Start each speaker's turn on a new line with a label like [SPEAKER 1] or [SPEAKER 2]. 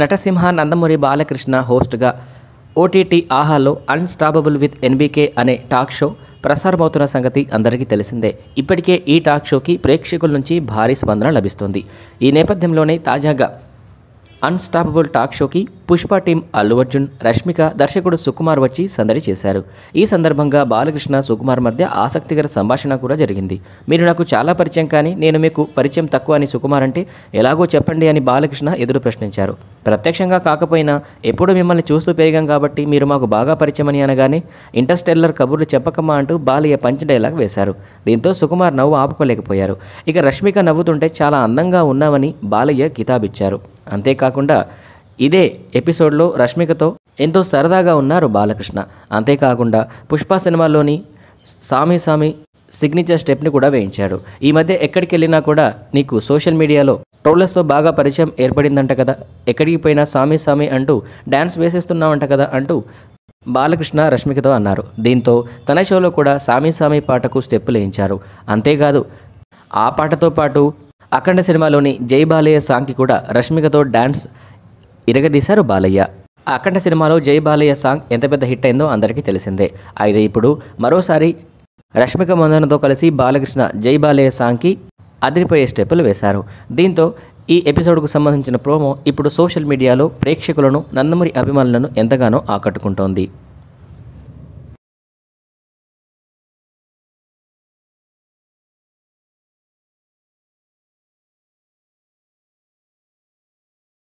[SPEAKER 1] నటసింహ నందమూరి బాలకృష్ణ హోస్ట్గా ఓటీటీ ఆహాలో unstoppable with NBK అనే టాక్ షో ప్రసారమవుతున్న సంగతి అందరికీ తెలిసిందే ఇప్పటికే ఈ టాక్ షోకి ప్రేక్షకుల నుంచి భారీ స్పందన లభిస్తుంది ఈ నేపథ్యంలోనే తాజాగా అన్స్టాపబుల్ టాక్ షోకి పుష్ప టీం అల్లు అర్జున్ రష్మిక దర్శకుడు సుకుమార్ వచ్చి సందడి చేశారు ఈ సందర్భంగా బాలకృష్ణ సుకుమార్ మధ్య ఆసక్తికర సంభాషణ కూడా జరిగింది మీరు నాకు చాలా పరిచయం కానీ నేను మీకు పరిచయం తక్కువ అని సుకుమార్ అంటే ఎలాగో చెప్పండి అని బాలకృష్ణ ఎదురు ప్రశ్నించారు ప్రత్యక్షంగా కాకపోయినా ఎప్పుడు మిమ్మల్ని చూస్తూ పెరిగాం కాబట్టి మీరు మాకు బాగా పరిచయమని అనగానే ఇంటర్స్టెల్లర్ కబుర్లు చెప్పకమ్మా అంటూ బాలయ్య పంచ్ డైలాగ్ వేశారు దీంతో సుకుమార్ నవ్వు ఆపుకోలేకపోయారు ఇక రష్మిక నవ్వుతుంటే చాలా అందంగా ఉన్నామని బాలయ్య కితాబిచ్చారు అంతేకాకుండా ఇదే ఎపిసోడ్లో రష్మికతో ఎంతో సరదాగా ఉన్నారు బాలకృష్ణ అంతేకాకుండా పుష్ప సినిమాలోని సామి సామి సిగ్నేచర్ స్టెప్ని కూడా వేయించాడు ఈ మధ్య ఎక్కడికి వెళ్ళినా కూడా నీకు సోషల్ మీడియాలో ట్రోలర్స్తో బాగా పరిచయం ఏర్పడిందంట కదా ఎక్కడికి పోయినా సామి సామి అంటూ డ్యాన్స్ వేసేస్తున్నావంట కదా అంటూ బాలకృష్ణ రష్మికతో అన్నారు దీంతో తన షోలో కూడా సామి సామి పాటకు స్టెప్పులు వేయించారు అంతేకాదు ఆ పాటతో పాటు అఖండ సినిమాలోని జై బాలయ్య సాంగ్కి కూడా రష్మికతో డ్యాన్స్ ఇరగదీశారు బాలయ్య అఖండ సినిమాలో జై బాలయ్య సాంగ్ ఎంత పెద్ద హిట్ అయిందో అందరికీ తెలిసిందే అయితే ఇప్పుడు మరోసారి రష్మిక మందనతో కలిసి బాలకృష్ణ జై బాలయ్య సాంగ్కి అదిరిపోయే స్టెప్పులు వేశారు దీంతో ఈ ఎపిసోడ్కు సంబంధించిన ప్రోమో ఇప్పుడు సోషల్ మీడియాలో ప్రేక్షకులను నందమూరి అభిమానులను ఎంతగానో ఆకట్టుకుంటోంది